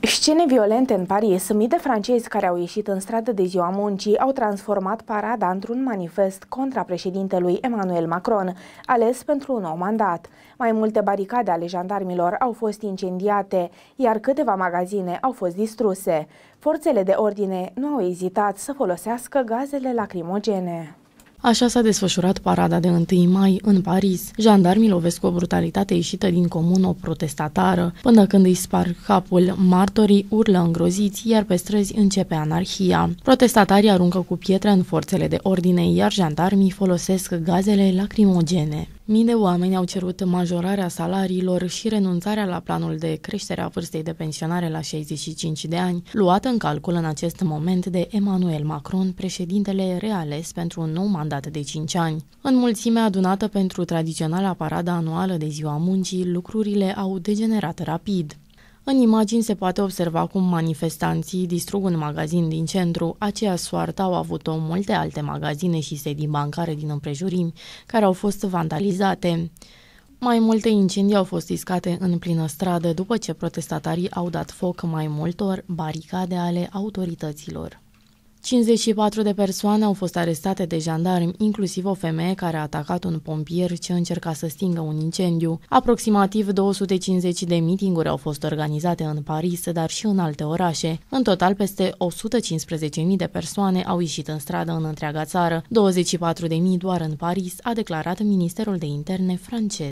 Scene violente în Paris. Mii de francezi care au ieșit în stradă de ziua muncii au transformat parada într-un manifest contra președintelui Emmanuel Macron, ales pentru un nou mandat. Mai multe baricade ale jandarmilor au fost incendiate, iar câteva magazine au fost distruse. Forțele de ordine nu au ezitat să folosească gazele lacrimogene. Așa s-a desfășurat parada de 1 mai în Paris. Jandarmii lovesc o brutalitate ieșită din comun o protestatară. Până când îi sparg capul, martorii urlă îngroziți, iar pe străzi începe anarhia. Protestatarii aruncă cu pietre în forțele de ordine, iar jandarmii folosesc gazele lacrimogene. Mii de oameni au cerut majorarea salariilor și renunțarea la planul de creștere a vârstei de pensionare la 65 de ani, luată în calcul în acest moment de Emmanuel Macron, președintele reales pentru un nou mandat de 5 ani. În mulțimea adunată pentru tradiționala parada anuală de Ziua Muncii, lucrurile au degenerat rapid. În imagini se poate observa cum manifestanții distrug un magazin din centru. Aceea soartă au avut-o multe alte magazine și sedii bancare din împrejurimi, care au fost vandalizate. Mai multe incendii au fost iscate în plină stradă după ce protestatarii au dat foc mai multor baricade ale autorităților. 54 de persoane au fost arestate de jandarmi, inclusiv o femeie care a atacat un pompier ce încerca să stingă un incendiu. Aproximativ 250 de mitinguri au fost organizate în Paris, dar și în alte orașe. În total, peste 115.000 de persoane au ieșit în stradă în întreaga țară, 24.000 doar în Paris, a declarat Ministerul de Interne francez.